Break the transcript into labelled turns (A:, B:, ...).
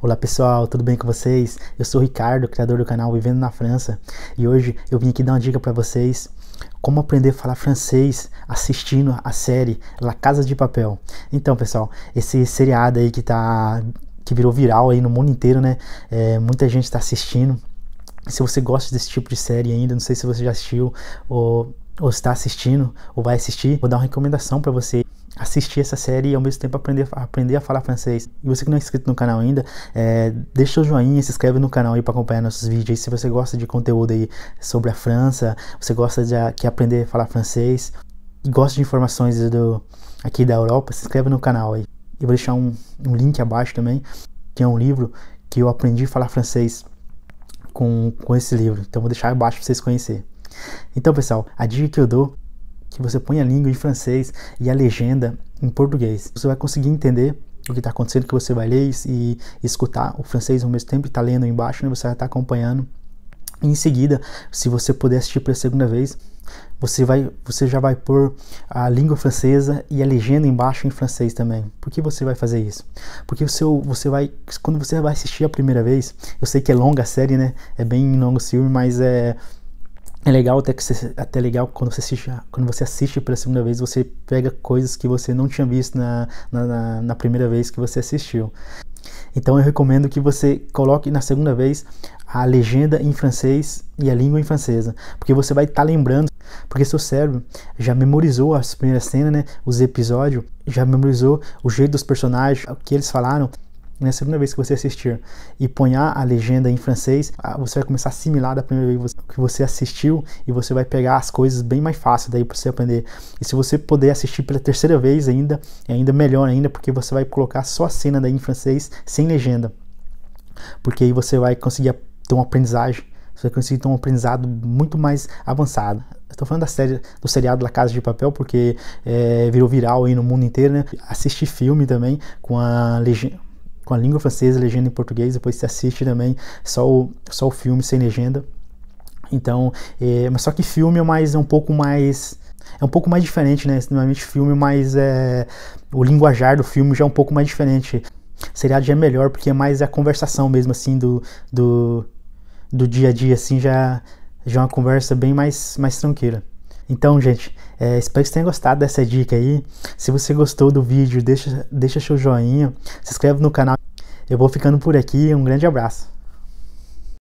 A: Olá pessoal, tudo bem com vocês? Eu sou o Ricardo, criador do canal Vivendo na França, e hoje eu vim aqui dar uma dica para vocês como aprender a falar francês assistindo a série La Casa de Papel. Então, pessoal, esse seriado aí que tá que virou viral aí no mundo inteiro, né? É, muita gente está assistindo. Se você gosta desse tipo de série ainda, não sei se você já assistiu ou ou está assistindo ou vai assistir, vou dar uma recomendação para você assistir essa série e ao mesmo tempo aprender, aprender a falar francês. E você que não é inscrito no canal ainda, é, deixa seu joinha, se inscreve no canal aí para acompanhar nossos vídeos. E se você gosta de conteúdo aí sobre a França, você gosta de que aprender a falar francês e gosta de informações do, aqui da Europa, se inscreve no canal aí. E vou deixar um, um link abaixo também, que é um livro que eu aprendi a falar francês com, com esse livro. Então vou deixar abaixo para vocês conhecerem. Então, pessoal, a dica que eu dou é que você põe a língua em francês e a legenda em português. Você vai conseguir entender o que está acontecendo, que você vai ler e, escutar o francês ao mesmo tempo e está lendo embaixo, né? você vai estar tá acompanhando. E em seguida, se você puder assistir pela segunda vez, você, vai, você já vai pôr a língua francesa e a legenda embaixo em francês também. Por que você vai fazer isso? Porque você vai, quando você vai assistir a primeira vez, eu sei que é longa a série, né? É bem longo o filme, mas é é legal até que você, até legal quando você assiste quando você assiste pela segunda vez você pega coisas que você não tinha visto na, na, na primeira vez que você assistiu então eu recomendo que você coloque na segunda vez a legenda em francês e a língua em francesa, porque você vai estar tá lembrando, porque seu cérebro já memorizou as primeiras cenas, né, os episódios, já memorizou o jeito dos personagens, o que eles falaram na é segunda vez que você assistir e ponhar a legenda em francês, você vai começar a assimilar da primeira vez que você assistiu e você vai pegar as coisas bem mais fácil daí para você aprender. E se você puder assistir pela terceira vez ainda, é ainda melhor ainda, porque você vai colocar só a cena daí em francês sem legenda. Porque aí você vai conseguir ter uma aprendizagem, você vai conseguir ter um aprendizado muito mais avançado. Estou falando da série, do seriado La Casa de Papel, porque é, virou viral aí no mundo inteiro, né? Assistir filme também com a legenda com a língua francesa, legenda em português, depois você assiste também só o, só o filme sem legenda. Então, é, mas só que filme é mais é um pouco mais é um pouco mais diferente, né? Normalmente filme, mas é, o linguajar do filme já é um pouco mais diferente. Seriado já é melhor porque é mais a conversação mesmo assim do, do, do dia a dia assim já já é uma conversa bem mais mais tranquila. Então, gente, é, espero que vocês tenham gostado dessa dica aí. Se você gostou do vídeo, deixa, deixa seu joinha, se inscreve no canal. Eu vou ficando por aqui, um grande abraço.